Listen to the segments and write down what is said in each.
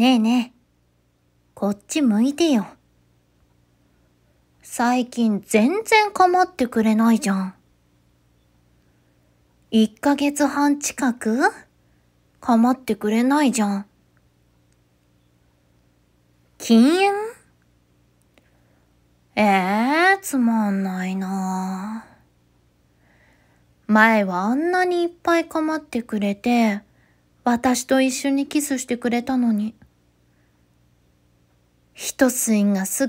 ねえねえ、こっち向いてよ。最近全然構ってくれないじゃん。一ヶ月半近く構ってくれないじゃん。禁煙ええー、つまんないな前はあんなにいっぱい構ってくれて、私と一緒にキスしてくれたのに。一睡がすっ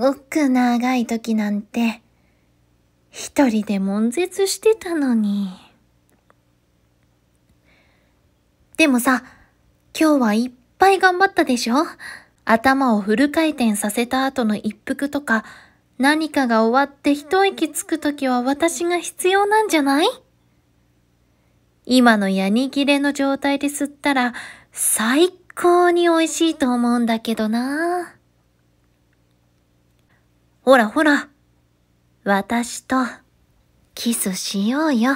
ごく長い時なんて、一人で悶絶してたのに。でもさ、今日はいっぱい頑張ったでしょ頭をフル回転させた後の一服とか、何かが終わって一息つく時は私が必要なんじゃない今のヤニ切れの状態で吸ったら最高高に美味しいと思うんだけどな。ほらほら、私とキスしようよ。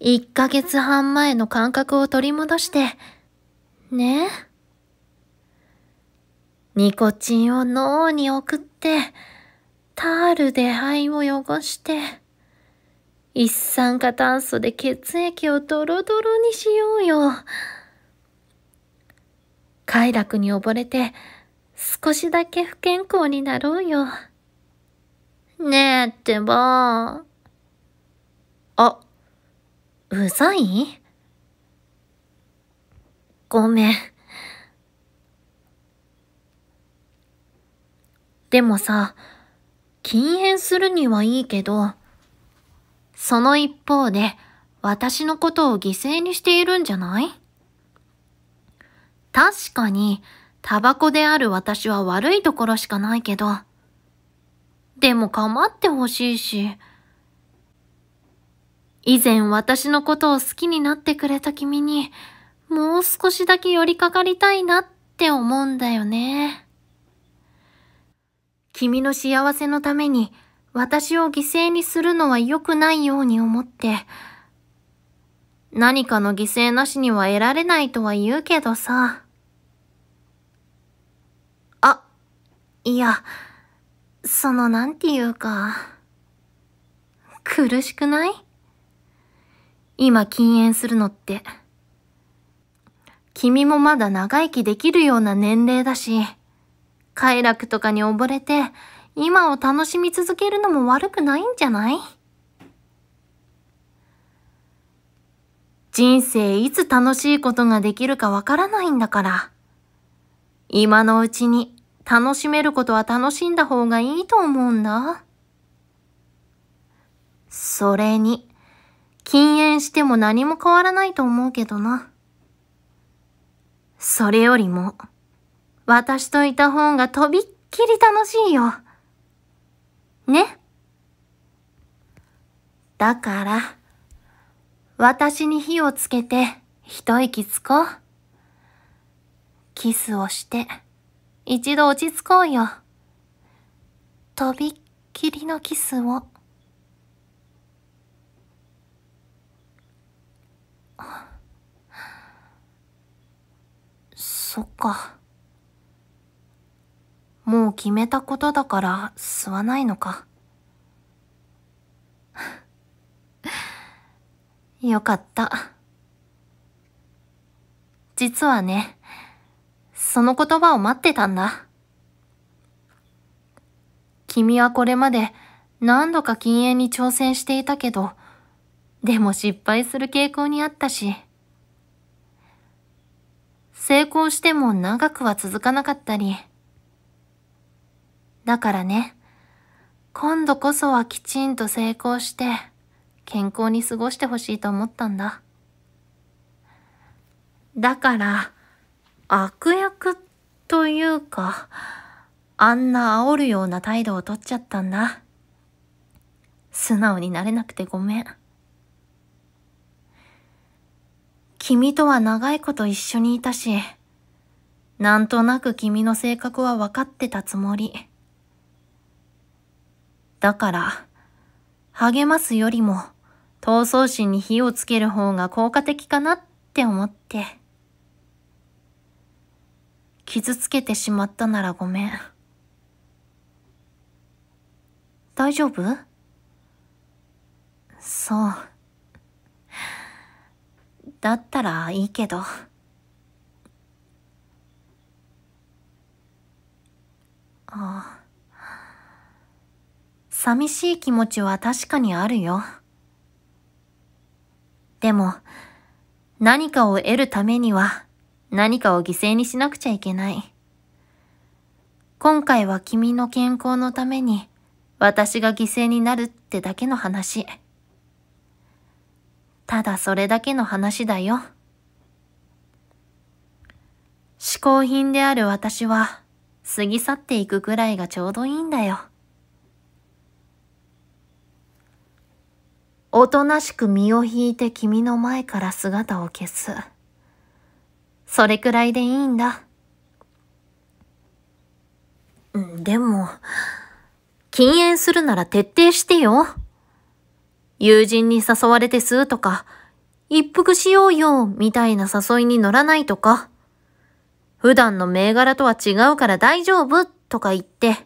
一ヶ月半前の感覚を取り戻して、ねニコチンを脳に送って、タールで肺を汚して、一酸化炭素で血液をドロドロにしようよ。快楽に溺れて、少しだけ不健康になろうよ。ねえってば。あ、うざいごめん。でもさ、禁煙するにはいいけど、その一方で私のことを犠牲にしているんじゃない確かに、タバコである私は悪いところしかないけど、でも構ってほしいし、以前私のことを好きになってくれた君に、もう少しだけ寄りかかりたいなって思うんだよね。君の幸せのために私を犠牲にするのは良くないように思って、何かの犠牲なしには得られないとは言うけどさ。いや、そのなんていうか、苦しくない今禁煙するのって。君もまだ長生きできるような年齢だし、快楽とかに溺れて、今を楽しみ続けるのも悪くないんじゃない人生いつ楽しいことができるかわからないんだから、今のうちに楽しめることは楽しんだ方がいいと思うんだ。それに、禁煙しても何も変わらないと思うけどな。それよりも、私といた方がとびっきり楽しいよ。ね。だから、私に火をつけて一息つこう。キスをして。一度落ち着こうよ。とびっきりのキスを。そっか。もう決めたことだから吸わないのか。よかった。実はね。その言葉を待ってたんだ。君はこれまで何度か禁煙に挑戦していたけど、でも失敗する傾向にあったし、成功しても長くは続かなかったり。だからね、今度こそはきちんと成功して、健康に過ごしてほしいと思ったんだ。だから、悪役というか、あんな煽るような態度をとっちゃったんだ。素直になれなくてごめん。君とは長いこと一緒にいたし、なんとなく君の性格は分かってたつもり。だから、励ますよりも、闘争心に火をつける方が効果的かなって思って。傷つけてしまったならごめん。大丈夫そう。だったらいいけど。ああ。寂しい気持ちは確かにあるよ。でも、何かを得るためには、何かを犠牲にしなくちゃいけない。今回は君の健康のために私が犠牲になるってだけの話。ただそれだけの話だよ。嗜好品である私は過ぎ去っていくくらいがちょうどいいんだよ。おとなしく身を引いて君の前から姿を消す。それくらいでいいんだ。でも、禁煙するなら徹底してよ。友人に誘われて吸うとか、一服しようよ、みたいな誘いに乗らないとか、普段の銘柄とは違うから大丈夫、とか言って、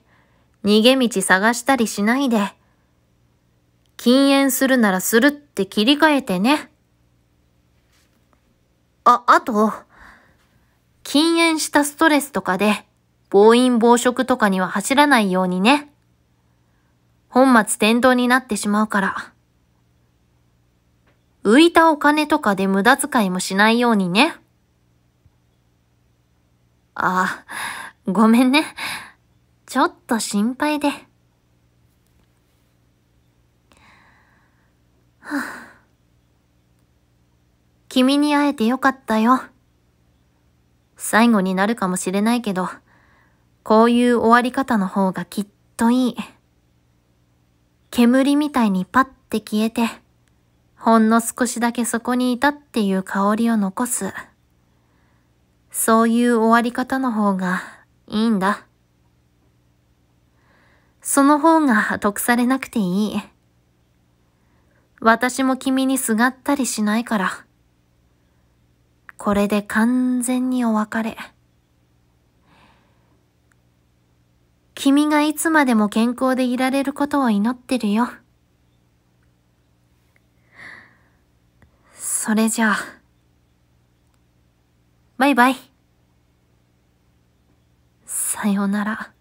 逃げ道探したりしないで、禁煙するならするって切り替えてね。あ、あと、禁煙したストレスとかで、暴飲暴食とかには走らないようにね。本末転倒になってしまうから。浮いたお金とかで無駄遣いもしないようにね。ああ、ごめんね。ちょっと心配で。はあ、君に会えてよかったよ。最後になるかもしれないけど、こういう終わり方の方がきっといい。煙みたいにパッて消えて、ほんの少しだけそこにいたっていう香りを残す。そういう終わり方の方がいいんだ。その方が得されなくていい。私も君にすがったりしないから。これで完全にお別れ。君がいつまでも健康でいられることを祈ってるよ。それじゃあ、バイバイ。さようなら。